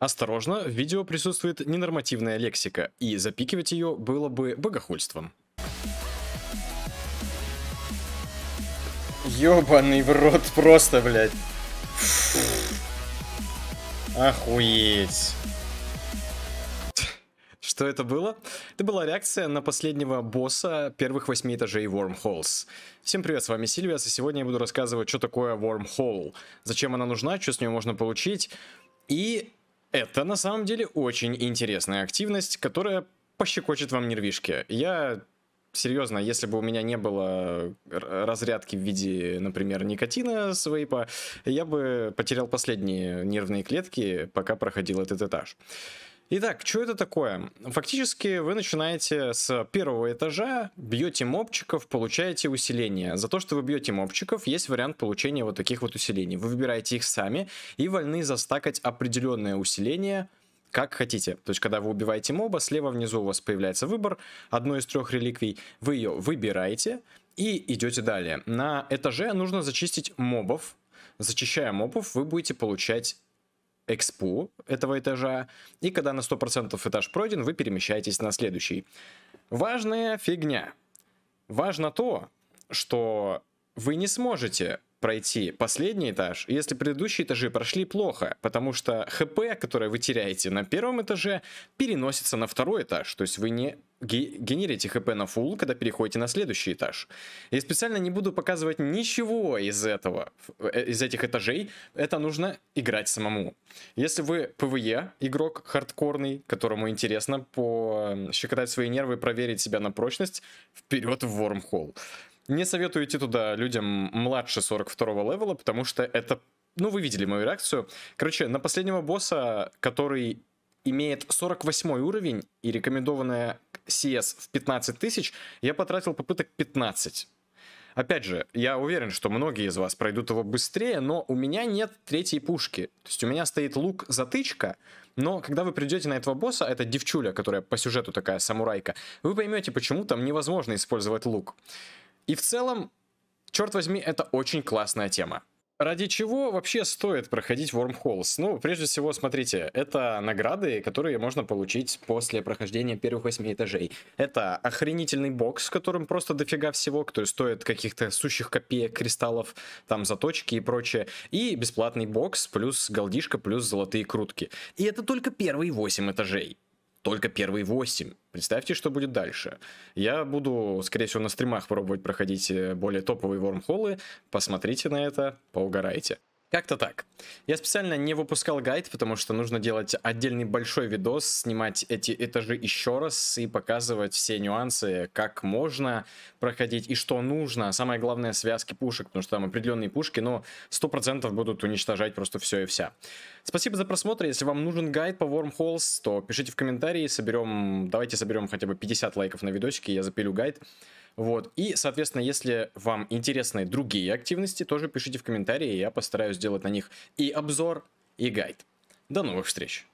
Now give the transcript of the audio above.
Осторожно, в видео присутствует ненормативная лексика, и запикивать ее было бы богохульством. Ёбаный в рот просто, блядь. Охуеть. Что это было? Это была реакция на последнего босса первых восьми этажей Wormholes. Всем привет, с вами Сильвиас, и сегодня я буду рассказывать, что такое Wormhole, зачем она нужна, что с нее можно получить, и это на самом деле очень интересная активность, которая пощекочет вам нервишки. Я серьезно, если бы у меня не было разрядки в виде, например, никотина с вейпа, я бы потерял последние нервные клетки, пока проходил этот этаж. Итак, что это такое? Фактически вы начинаете с первого этажа, бьете мобчиков, получаете усиление. За то, что вы бьете мобчиков, есть вариант получения вот таких вот усилений. Вы выбираете их сами и вольны застакать определенное усиление, как хотите. То есть, когда вы убиваете моба, слева внизу у вас появляется выбор одной из трех реликвий. Вы ее выбираете и идете далее. На этаже нужно зачистить мобов. Зачищая мобов, вы будете получать экспу этого этажа, и когда на 100% этаж пройден, вы перемещаетесь на следующий. Важная фигня. Важно то, что вы не сможете пройти последний этаж, если предыдущие этажи прошли плохо, потому что ХП, которое вы теряете на первом этаже, переносится на второй этаж, то есть вы не генерите хп на фул, когда переходите на следующий этаж. Я специально не буду показывать ничего из этого, э, из этих этажей. Это нужно играть самому. Если вы ПВЕ, игрок хардкорный, которому интересно пощекотать свои нервы проверить себя на прочность, вперед в Вормхолл. Не советую идти туда людям младше 42 левела, потому что это... Ну, вы видели мою реакцию. Короче, на последнего босса, который имеет 48 уровень и рекомендованная CS в 15 тысяч, я потратил попыток 15. Опять же, я уверен, что многие из вас пройдут его быстрее, но у меня нет третьей пушки. То есть у меня стоит лук-затычка, но когда вы придете на этого босса, это девчуля, которая по сюжету такая самурайка, вы поймете, почему там невозможно использовать лук. И в целом, черт возьми, это очень классная тема. Ради чего вообще стоит проходить Wormholes? Ну, прежде всего, смотрите, это награды, которые можно получить после прохождения первых восьми этажей. Это охренительный бокс, с которым просто дофига всего, который стоит каких-то сущих копеек, кристаллов, там заточки и прочее. И бесплатный бокс, плюс голдишка, плюс золотые крутки. И это только первые восемь этажей только первые 8. Представьте, что будет дальше. Я буду, скорее всего, на стримах пробовать проходить э, более топовые вормхолы. Посмотрите на это, поугарайте. Как-то так. Я специально не выпускал гайд, потому что нужно делать отдельный большой видос, снимать эти этажи еще раз и показывать все нюансы, как можно проходить и что нужно. Самое главное связки пушек, потому что там определенные пушки, но 100% будут уничтожать просто все и вся. Спасибо за просмотр. Если вам нужен гайд по Wormholes, то пишите в комментарии, соберем, давайте соберем хотя бы 50 лайков на видосике, я запилю гайд. Вот. И, соответственно, если вам интересны другие активности, тоже пишите в комментарии, я постараюсь сделать на них и обзор, и гайд. До новых встреч!